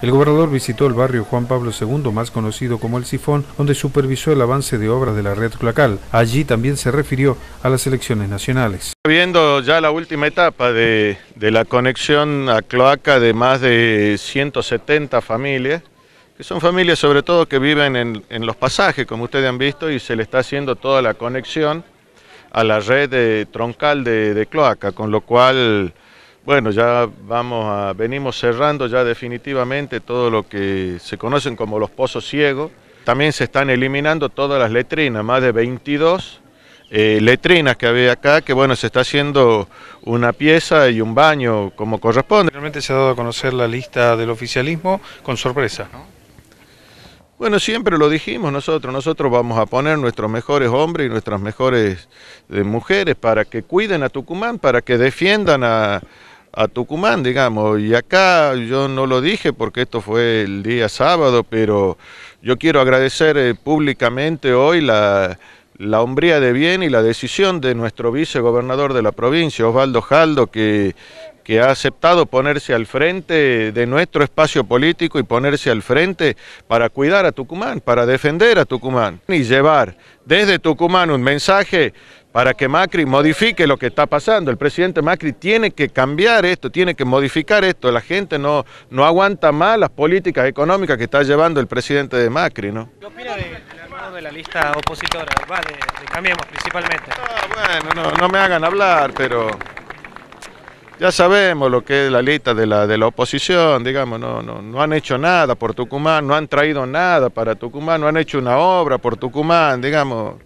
El gobernador visitó el barrio Juan Pablo II, más conocido como El Sifón, donde supervisó el avance de obras de la red cloacal. Allí también se refirió a las elecciones nacionales. Viendo ya la última etapa de, la conexión a cloaca de más de 170 familias, que son familias sobre todo que viven en, los pasajes, como ustedes han visto, y se le está haciendo toda la conexión a la red eh, troncal de, de cloaca, con lo cual bueno, ya vamos a, venimos cerrando ya definitivamente todo lo que se conocen como los pozos ciegos. También se están eliminando todas las letrinas, más de 22 eh, letrinas que había acá, que bueno, se está haciendo una pieza y un baño como corresponde. Realmente se ha dado a conocer la lista del oficialismo con sorpresa, ¿no? Bueno, siempre lo dijimos nosotros, nosotros vamos a poner nuestros mejores hombres y nuestras mejores eh, mujeres para que cuiden a Tucumán, para que defiendan a, a Tucumán, digamos. Y acá yo no lo dije porque esto fue el día sábado, pero yo quiero agradecer eh, públicamente hoy la la hombría de bien y la decisión de nuestro vicegobernador de la provincia, Osvaldo Jaldo, que, que ha aceptado ponerse al frente de nuestro espacio político y ponerse al frente para cuidar a Tucumán, para defender a Tucumán y llevar desde Tucumán un mensaje para que Macri modifique lo que está pasando. El presidente Macri tiene que cambiar esto, tiene que modificar esto. La gente no, no aguanta más las políticas económicas que está llevando el presidente de Macri. ¿no? de la lista opositora, vale, Cambiemos principalmente. Ah, bueno, no, no, me hagan hablar, pero ya sabemos lo que es la lista de la, de la oposición, digamos, no, no, no han hecho nada por Tucumán, no han traído nada para Tucumán, no han hecho una obra por Tucumán, digamos.